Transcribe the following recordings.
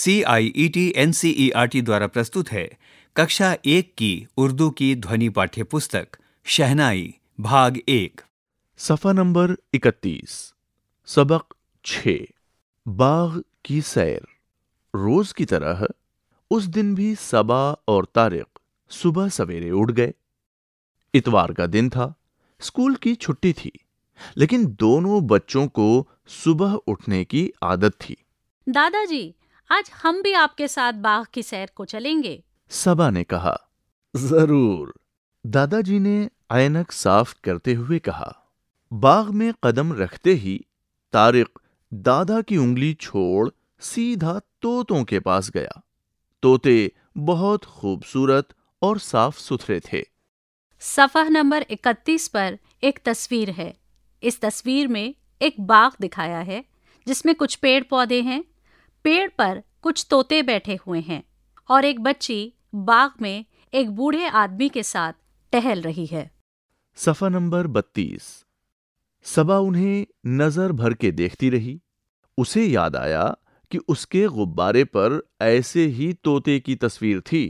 C I E T N C E R T द्वारा प्रस्तुत है कक्षा एक की उर्दू की ध्वनि पाठ्य पुस्तक शहनाई भाग एक सफा नंबर इकतीस सबक छ बाग की सैर रोज की तरह उस दिन भी सबा और तारिक सुबह सवेरे उठ गए इतवार का दिन था स्कूल की छुट्टी थी लेकिन दोनों बच्चों को सुबह उठने की आदत थी दादाजी आज हम भी आपके साथ बाघ की सैर को चलेंगे सबा ने कहा जरूर दादाजी ने आयनक साफ करते हुए कहा बाग में कदम रखते ही तारिक दादा की उंगली छोड़ सीधा तोतों के पास गया तोते बहुत खूबसूरत और साफ सुथरे थे सफा नंबर 31 पर एक तस्वीर है इस तस्वीर में एक बाग दिखाया है जिसमें कुछ पेड़ पौधे हैं पेड़ पर कुछ तोते बैठे हुए हैं और एक बच्ची बाग में एक बूढ़े आदमी के साथ टहल रही है सफा नंबर बत्तीस सबा उन्हें नजर भर के देखती रही उसे याद आया कि उसके गुब्बारे पर ऐसे ही तोते की तस्वीर थी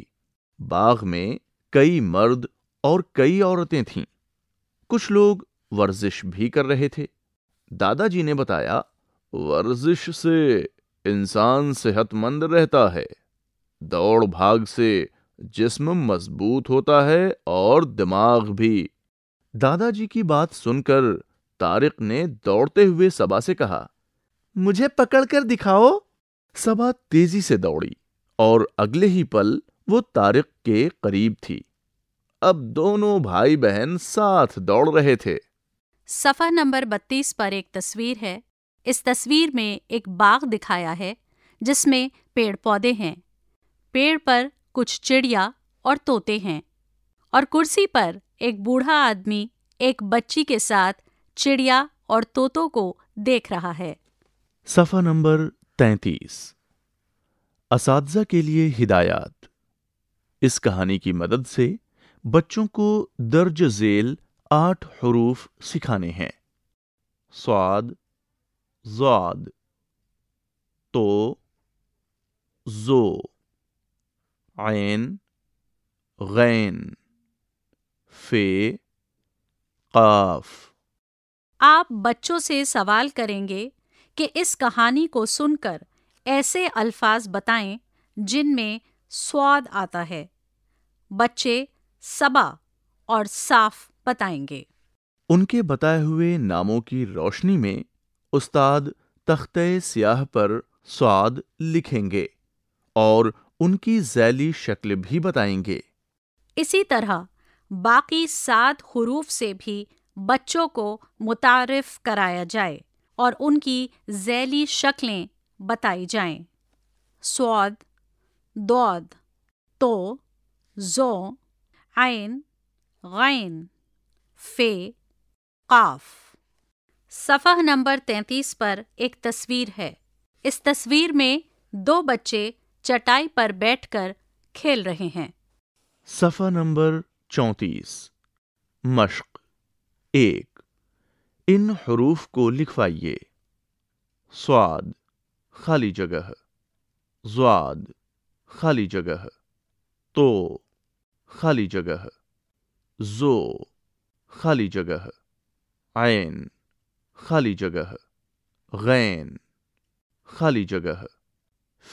बाग में कई मर्द और कई औरतें थीं कुछ लोग वर्जिश भी कर रहे थे दादाजी ने बताया वर्जिश से इंसान सेहतमंद रहता है दौड़ भाग से जिस्म मजबूत होता है और दिमाग भी दादाजी की बात सुनकर तारिक ने दौड़ते हुए सबा से कहा मुझे पकड़कर दिखाओ सबा तेजी से दौड़ी और अगले ही पल वो तारिक के करीब थी अब दोनों भाई बहन साथ दौड़ रहे थे सफा नंबर 32 पर एक तस्वीर है इस तस्वीर में एक बाग दिखाया है जिसमें पेड़ पौधे हैं पेड़ पर कुछ चिड़िया और तोते हैं और कुर्सी पर एक बूढ़ा आदमी एक बच्ची के साथ चिड़िया और तोतों को देख रहा है सफा नंबर तैतीस इस के लिए हिदायत इस कहानी की मदद से बच्चों को दर्ज जेल आठ हरूफ सिखाने हैं स्वाद زاد تو زو عين غين फे काफ आप बच्चों से सवाल करेंगे कि इस कहानी को सुनकर ऐसे अल्फाज बताएं जिनमें स्वाद आता है बच्चे सबा और साफ बताएंगे उनके बताए हुए नामों की रोशनी में उस्ताद तख्ते स्याह पर स्वाद लिखेंगे और उनकी जैली शक्ल भी बताएंगे इसी तरह बाकी सात हरूफ से भी बच्चों को मुतारफ कराया जाए और उनकी जैली शक्लें बताई जाएं। स्वाद दौद तो जो आइन गैन फे काफ़ सफ़ह नंबर तैंतीस पर एक तस्वीर है इस तस्वीर में दो बच्चे चटाई पर बैठकर खेल रहे हैं सफ़ा नंबर चौंतीस मश्क एक इन हरूफ को लिखवाइए स्वाद खाली जगह ज्वाद खाली जगह तो खाली जगह जो खाली जगह आयन खाली जगह गैन खाली जगह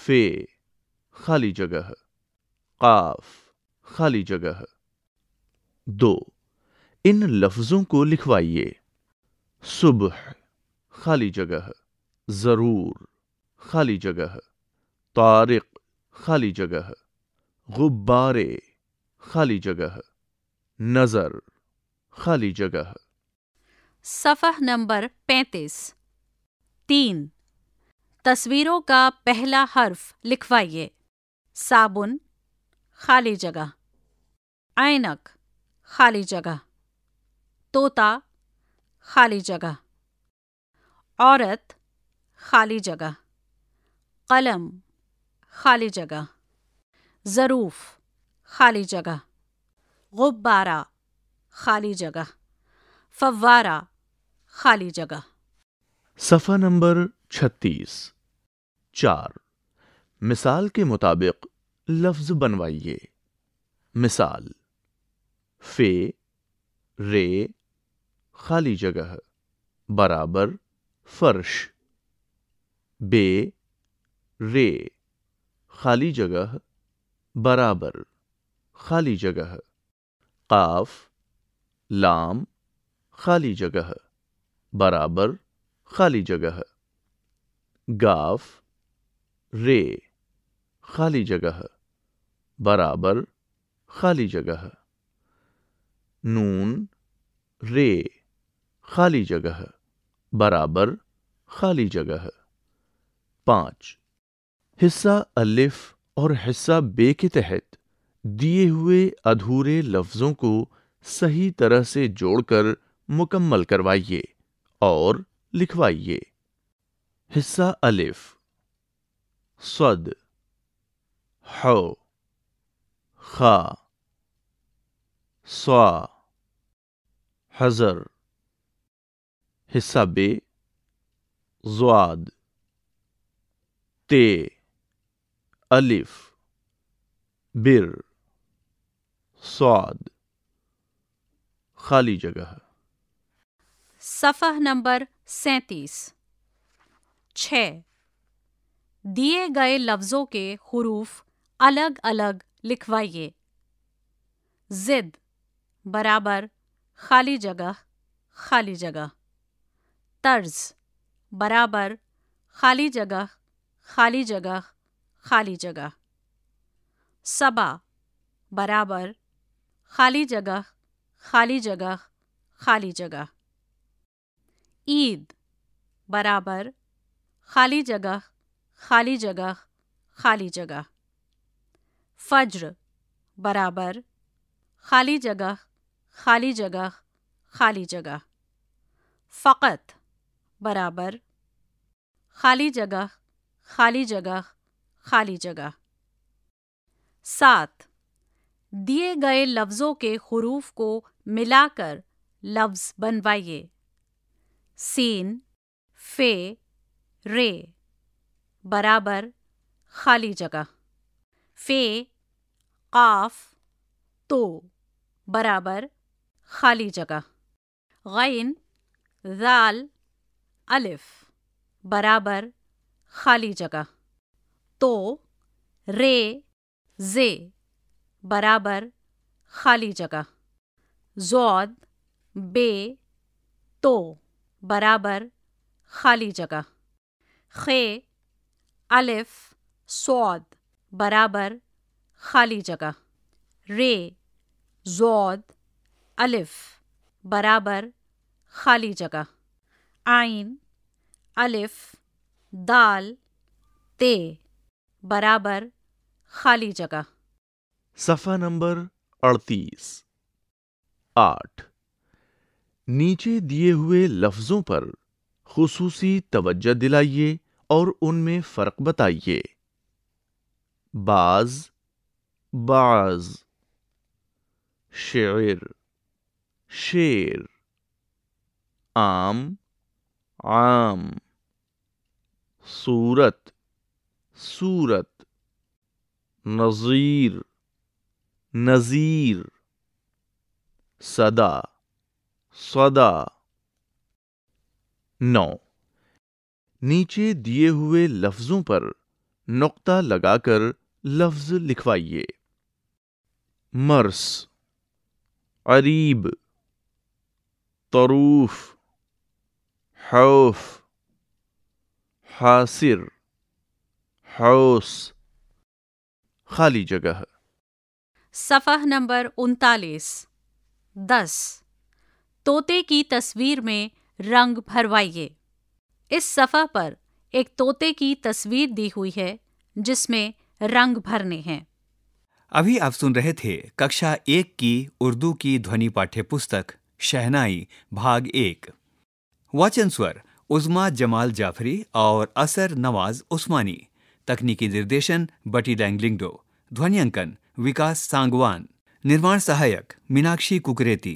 फे खाली जगह काफ खाली जगह दो इन लफ्ज़ों को लिखवाइए सुबह खाली जगह ज़रूर खाली जगह तारिक खाली जगह गुब्बारे खाली जगह नज़र खाली जगह सफ़ह नंबर पैंतीस तीन तस्वीरों का पहला हर्फ लिखवाइए साबुन खाली जगह ऐनक खाली जगह तोता खाली जगह औरत खाली जगह कलम खाली जगह ज़रूफ़ खाली जगह गुब्बारा खाली जगह फवारा खाली जगह सफा नंबर छत्तीस चार मिसाल के मुताबिक लफ्ज बनवाइए मिसाल फे रे खाली जगह बराबर फर्श बे रे खाली जगह बराबर खाली जगह काफ लाम खाली जगह बराबर खाली जगह गाफ रे खाली जगह बराबर खाली जगह नून रे खाली जगह बराबर खाली जगह पांच हिस्सा अलिफ और हिस्सा बे के तहत दिए हुए अधूरे लफ्ज़ों को सही तरह से जोड़कर मुकम्मल करवाइए और लिखवाइए हिस्सा अलिफ स्वद हो खा स्वा हजर हिस्सा बे ज्वाद ते अलिफ बिर स्वाद खाली जगह सफ़ह नंबर सैंतीस छ दिए गए लफ्ज़ों के हरूफ अलग अलग लिखवाइए ज़िद बराबर खाली जगह खाली जगह तर्ज बराबर खाली जगह खाली जगह खाली जगह सबा बराबर खाली जगह खाली जगह खाली जगह ईद बराबर खाली जगह खाली जगह खाली जगह फज्र बराबर खाली जगह खाली जगह खाली जगह फ़कत बराबर खाली जगह खाली जगह खाली जगह सात दिए गए लफ्ज़ों के हरूफ को मिलाकर लफ्ज़ बनवाइए सीन फे रे बराबर खाली जगह फे काफ तो बराबर खाली जगह गैन जाल अलिफ बराबर खाली जगह तो रे जे बराबर खाली जगह जौद बे तो बराबर खाली जगह खे अलिफ सौद बराबर खाली जगह रे जौद अलिफ बराबर खाली जगह आइन अलिफ दाल ते बराबर खाली जगह सफ़ा नंबर अड़तीस आठ नीचे दिए हुए लफ्ज़ों पर खसूसी तवज्जो दिलाइए और उनमें फ़र्क बताइए बाज बाज शेर शेर आम आम सूरत सूरत नज़ीर नज़ीर सदा सदा नौ नीचे दिए हुए लफ्जों पर नुक्ता लगाकर लफ्ज लिखवाइए मर्स अरीब तरूफ हौफ हासिर हौस खाली जगह सफ़ा नंबर उनतालीस दस तोते की तस्वीर में रंग भरवाइए इस सफ़ा पर एक तोते की तस्वीर दी हुई है जिसमें रंग भरने हैं अभी आप सुन रहे थे कक्षा एक की उर्दू की ध्वनि पाठ्य पुस्तक शहनाई भाग एक वाचन स्वर उजमा जमाल जाफरी और असर नवाज उस्मानी तकनीकी निर्देशन बटी डैंगलिंगडो ध्वनि अंकन विकास सांगवान निर्माण सहायक मीनाक्षी कुकरेती